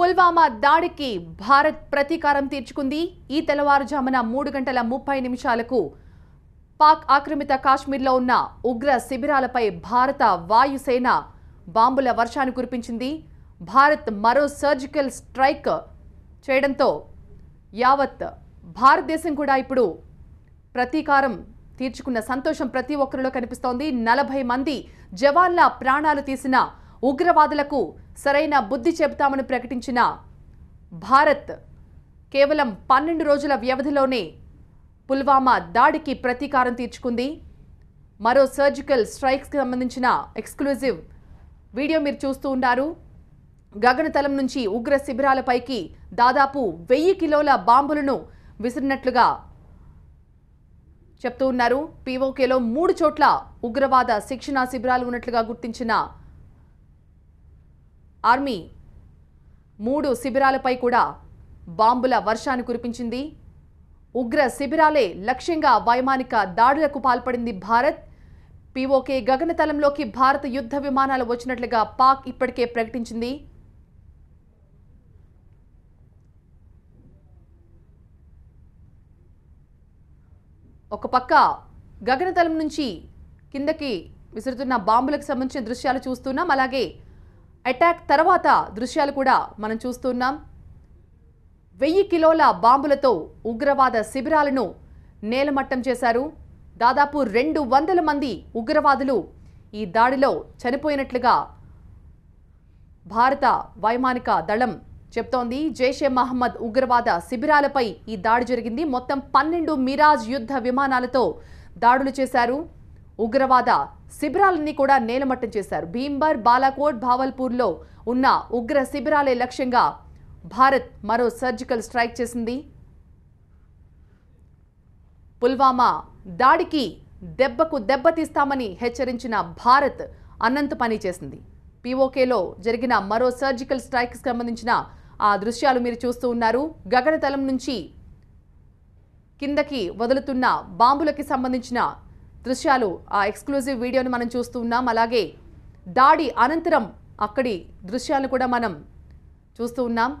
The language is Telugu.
పుల్వామా దాడికి భారత్ ప్రతీకారం తీర్చుకుంది ఈ తెల్లవారుజామున మూడు గంటల ముప్పై నిమిషాలకు పాక్ ఆక్రమిత కాశ్మీర్లో ఉన్న ఉగ్ర శిబిరాలపై భారత వాయుసేన బాంబుల వర్షాన్ని కురిపించింది భారత్ మరో సర్జికల్ స్ట్రైక్ చేయడంతో యావత్ భారతదేశం కూడా ఇప్పుడు ప్రతీకారం తీర్చుకున్న సంతోషం ప్రతి ఒక్కరిలో కనిపిస్తోంది నలభై మంది జవాన్ల ప్రాణాలు తీసిన ఉగ్రవాదులకు సరైన బుద్ధి చెబుతామని ప్రకటించిన భారత్ కేవలం పన్నెండు రోజుల వ్యవధిలోనే పుల్వామా దాడికి ప్రతీకారం తీర్చుకుంది మరో సర్జికల్ స్ట్రైక్స్కి సంబంధించిన ఎక్స్క్లూజివ్ వీడియో మీరు చూస్తూ ఉన్నారు గగనతలం నుంచి ఉగ్ర శిబిరాలపైకి దాదాపు వెయ్యి కిలోల బాంబులను విసిరినట్లుగా చెప్తూ ఉన్నారు పీఓకేలో మూడు చోట్ల ఉగ్రవాద శిక్షణా శిబిరాలు ఉన్నట్లుగా గుర్తించిన ఆర్మీ మూడు శిబిరాలపై కూడా బాంబుల వర్షాన్ని కురిపించింది ఉగ్ర శిబిరాలే లక్ష్యంగా వైమానిక దాడులకు పాల్పడింది భారత్ పీఓకే గగనతలంలోకి భారత యుద్ధ విమానాలు వచ్చినట్లుగా పాక్ ఇప్పటికే ప్రకటించింది ఒక పక్క గగనతలం నుంచి కిందకి విసురుతున్న బాంబులకు సంబంధించిన దృశ్యాలు చూస్తున్నాం అలాగే అటాక్ తర్వాత దృశ్యాలు కూడా మనం చూస్తున్నాం వెయ్యి కిలోల బాంబులతో ఉగ్రవాద శిబిరాలను నేలమట్టం చేశారు దాదాపు రెండు వందల మంది ఉగ్రవాదులు ఈ దాడిలో చనిపోయినట్లుగా భారత వైమానిక దళం చెప్తోంది జైషే మహమ్మద్ ఉగ్రవాద శిబిరాలపై ఈ దాడి జరిగింది మొత్తం పన్నెండు మిరాజ్ యుద్ధ విమానాలతో దాడులు చేశారు ఉగ్రవాద శిబిరాలన్నీ కూడా నేలమట్టం చేశారు భీంబర్ బాలాకోట్ భావల్పూర్లో ఉన్న ఉగ్ర శిబిరాలే లక్ష్యంగా భారత్ మరో సర్జికల్ స్ట్రైక్ చేసింది పుల్వామా దాడికి దెబ్బకు దెబ్బతీస్తామని హెచ్చరించిన భారత్ అన్నంత పని చేసింది పీఓకేలో జరిగిన మరో సర్జికల్ స్ట్రైక్కి సంబంధించిన ఆ దృశ్యాలు మీరు చూస్తూ ఉన్నారు గగనతలం నుంచి కిందకి వదులుతున్న బాంబులకి సంబంధించిన దృశ్యాలు ఆ ఎక్స్క్లూజివ్ వీడియోని మనం చూస్తున్నాం అలాగే దాడి అనంతరం అక్కడి దృశ్యాలను కూడా మనం చూస్తూ ఉన్నాం